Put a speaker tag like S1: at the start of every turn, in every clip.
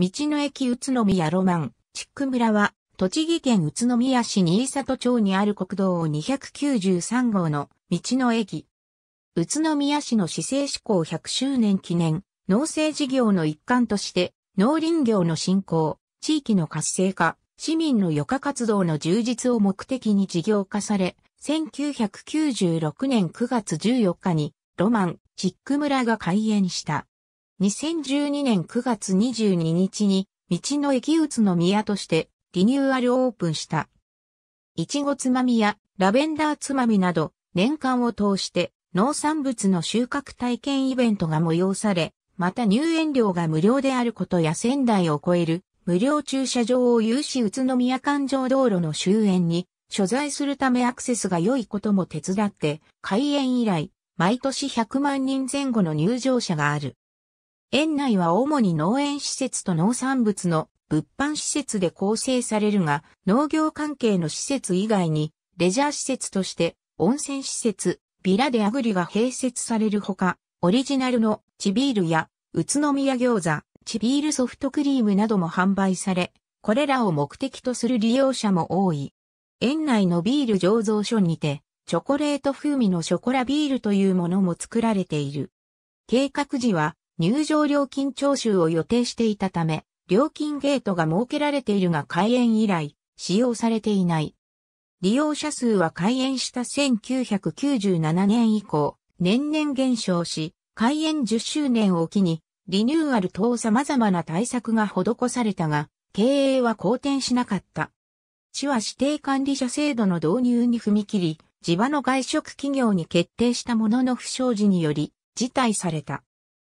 S1: 道の駅宇都宮ロマン、チック村は、栃木県宇都宮市新里町にある国道293号の道の駅。宇都宮市の市政施行100周年記念、農政事業の一環として、農林業の振興、地域の活性化、市民の余暇活動の充実を目的に事業化され、1996年9月14日に、ロマン、チック村が開園した。2012年9月22日に、道の駅宇都宮としてリニューアルオープンした。いちごつまみやラベンダーつまみなど、年間を通して農産物の収穫体験イベントが催され、また入園料が無料であることや仙台を超える無料駐車場を有し宇都宮環状道路の周辺に所在するためアクセスが良いことも手伝って、開園以来、毎年100万人前後の入場者がある。園内は主に農園施設と農産物の物販施設で構成されるが、農業関係の施設以外に、レジャー施設として、温泉施設、ビラでアグリが併設されるほか、オリジナルのチビールや、宇都宮餃子、チビールソフトクリームなども販売され、これらを目的とする利用者も多い。園内のビール醸造所にて、チョコレート風味のショコラビールというものも作られている。計画時は、入場料金徴収を予定していたため、料金ゲートが設けられているが開園以来、使用されていない。利用者数は開園した1997年以降、年々減少し、開園10周年を機に、リニューアル等様々な対策が施されたが、経営は好転しなかった。市は指定管理者制度の導入に踏み切り、地場の外食企業に決定したものの不祥事により、辞退された。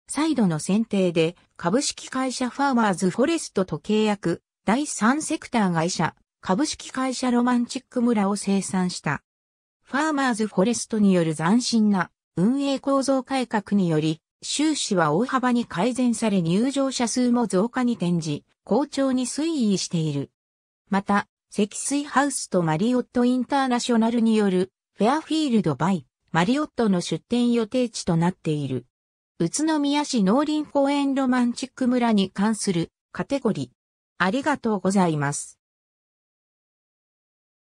S1: 再度の選定で、株式会社ファーマーズフォレストと契約、第3セクター会社、株式会社ロマンチック村を生産した。ファーマーズフォレストによる斬新な運営構造改革により、収支は大幅に改善され入場者数も増加に転じ、好調に推移している。また、積水ハウスとマリオットインターナショナルによるフェアフィールドバイマリオットの出店予定地となっている。宇都宮市農林公園ロマンチック村に関するカテゴリー。ありがとうございます。